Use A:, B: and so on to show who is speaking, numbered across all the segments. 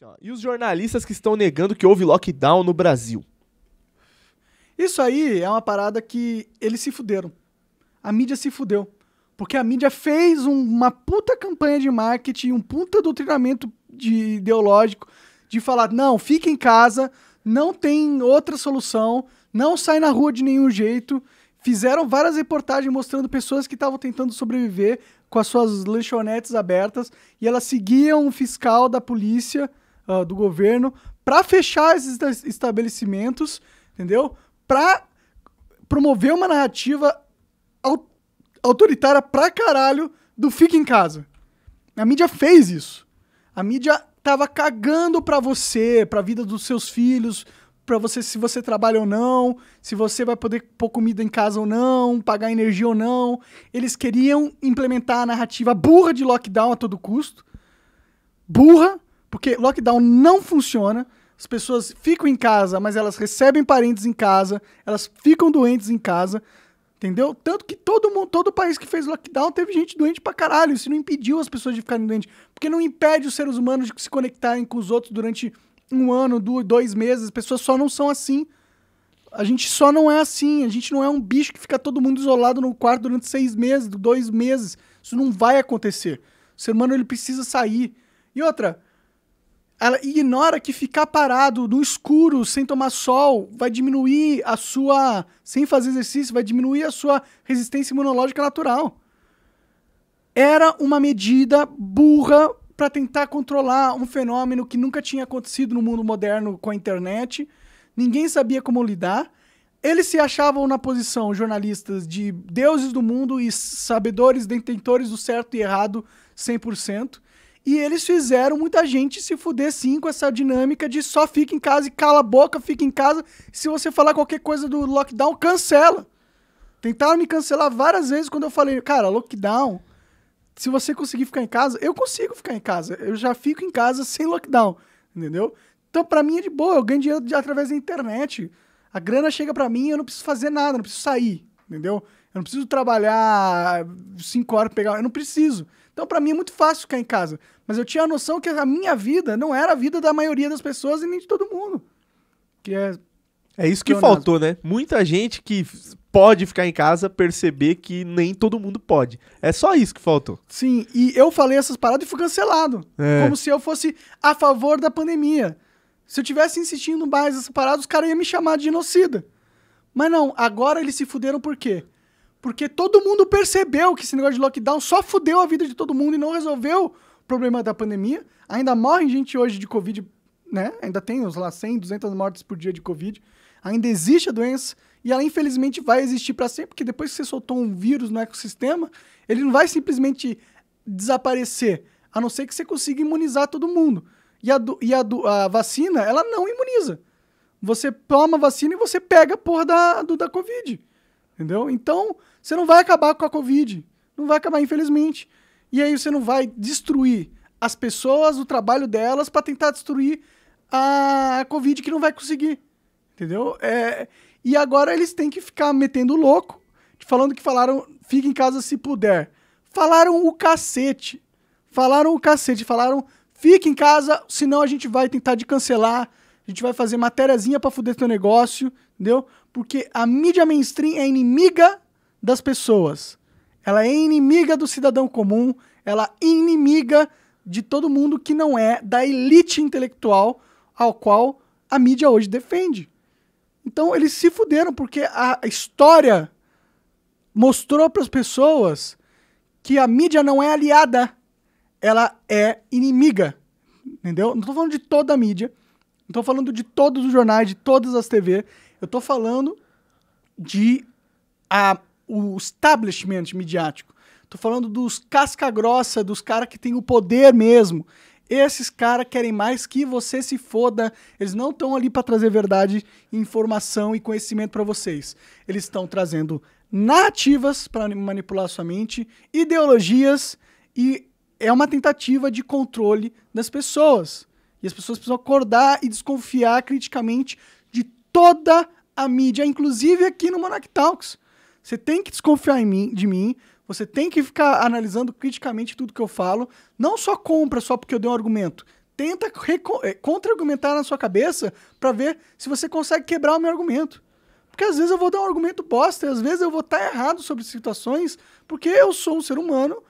A: Assim, e os jornalistas que estão negando que houve lockdown no Brasil? Isso aí é uma parada que eles se fuderam. A mídia se fudeu. Porque a mídia fez um, uma puta campanha de marketing, um puta doutrinamento de, ideológico de falar: não, fica em casa, não tem outra solução, não sai na rua de nenhum jeito. Fizeram várias reportagens mostrando pessoas que estavam tentando sobreviver com as suas lanchonetes abertas e elas seguiam o fiscal da polícia uh, do governo para fechar esses estabelecimentos, entendeu? Para promover uma narrativa autoritária pra caralho do fica em casa. A mídia fez isso. A mídia tava cagando pra você, pra vida dos seus filhos, para você se você trabalha ou não, se você vai poder pôr comida em casa ou não, pagar energia ou não. Eles queriam implementar a narrativa burra de lockdown a todo custo. Burra, porque lockdown não funciona. As pessoas ficam em casa, mas elas recebem parentes em casa, elas ficam doentes em casa, entendeu? Tanto que todo mundo, todo país que fez lockdown teve gente doente pra caralho. Isso não impediu as pessoas de ficarem doentes. Porque não impede os seres humanos de se conectarem com os outros durante um ano, dois meses. As pessoas só não são assim. A gente só não é assim. A gente não é um bicho que fica todo mundo isolado no quarto durante seis meses, dois meses. Isso não vai acontecer. O ser humano ele precisa sair. E outra, ela ignora que ficar parado no escuro, sem tomar sol, vai diminuir a sua. Sem fazer exercício, vai diminuir a sua resistência imunológica natural. Era uma medida burra para tentar controlar um fenômeno que nunca tinha acontecido no mundo moderno com a internet. Ninguém sabia como lidar. Eles se achavam na posição, jornalistas, de deuses do mundo e sabedores, detentores do certo e errado 100%. E eles fizeram muita gente se fuder sim com essa dinâmica de só fica em casa e cala a boca, fica em casa. Se você falar qualquer coisa do lockdown, cancela. Tentaram me cancelar várias vezes quando eu falei, cara, lockdown. Se você conseguir ficar em casa, eu consigo ficar em casa. Eu já fico em casa sem lockdown, entendeu? Então, pra mim é de boa, eu ganho dinheiro através da internet. A grana chega pra mim, eu não preciso fazer nada, não preciso sair entendeu? Eu não preciso trabalhar cinco horas pegar, eu não preciso. Então, para mim é muito fácil ficar em casa. Mas eu tinha a noção que a minha vida não era a vida da maioria das pessoas e nem de todo mundo. Que é é isso que Leonardo. faltou, né? Muita gente que pode ficar em casa perceber que nem todo mundo pode. É só isso que faltou. Sim, e eu falei essas paradas e fui cancelado. É. Como se eu fosse a favor da pandemia. Se eu tivesse insistindo mais nessa parada, os caras iam me chamar de genocida. Mas não, agora eles se fuderam por quê? Porque todo mundo percebeu que esse negócio de lockdown só fudeu a vida de todo mundo e não resolveu o problema da pandemia. Ainda morre gente hoje de Covid, né? Ainda tem uns lá 100, 200 mortes por dia de Covid. Ainda existe a doença e ela infelizmente vai existir para sempre, porque depois que você soltou um vírus no ecossistema, ele não vai simplesmente desaparecer, a não ser que você consiga imunizar todo mundo. E a, do, e a, do, a vacina, ela não imuniza. Você toma vacina e você pega a porra da, do, da Covid. Entendeu? Então, você não vai acabar com a Covid. Não vai acabar, infelizmente. E aí você não vai destruir as pessoas, o trabalho delas, para tentar destruir a Covid que não vai conseguir. Entendeu? É, e agora eles têm que ficar metendo louco, falando que falaram, fique em casa se puder. Falaram o cacete. Falaram o cacete, falaram, fique em casa, senão a gente vai tentar de cancelar a gente vai fazer matériazinha pra fuder teu negócio, entendeu? Porque a mídia mainstream é inimiga das pessoas. Ela é inimiga do cidadão comum, ela é inimiga de todo mundo que não é da elite intelectual ao qual a mídia hoje defende. Então eles se fuderam porque a história mostrou para as pessoas que a mídia não é aliada, ela é inimiga. Entendeu? Não estou falando de toda a mídia, não tô falando de todos os jornais, de todas as TV. Eu tô falando de a, o establishment midiático. Tô falando dos casca-grossa, dos caras que têm o poder mesmo. Esses caras querem mais que você se foda. Eles não estão ali para trazer verdade, informação e conhecimento para vocês. Eles estão trazendo narrativas para manipular sua mente, ideologias e é uma tentativa de controle das pessoas. E as pessoas precisam acordar e desconfiar criticamente de toda a mídia, inclusive aqui no Monarch Talks. Você tem que desconfiar mim, de mim, você tem que ficar analisando criticamente tudo que eu falo. Não só compra só porque eu dei um argumento. Tenta eh, contra-argumentar na sua cabeça para ver se você consegue quebrar o meu argumento. Porque às vezes eu vou dar um argumento bosta, e às vezes eu vou estar tá errado sobre situações, porque eu sou um ser humano,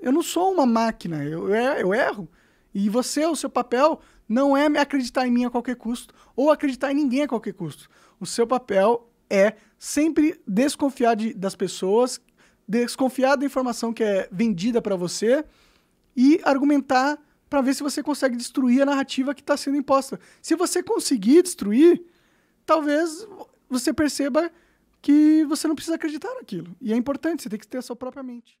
A: eu não sou uma máquina, eu, eu erro. E você, o seu papel não é acreditar em mim a qualquer custo ou acreditar em ninguém a qualquer custo. O seu papel é sempre desconfiar de, das pessoas, desconfiar da informação que é vendida para você e argumentar para ver se você consegue destruir a narrativa que está sendo imposta. Se você conseguir destruir, talvez você perceba que você não precisa acreditar naquilo. E é importante, você tem que ter a sua própria mente.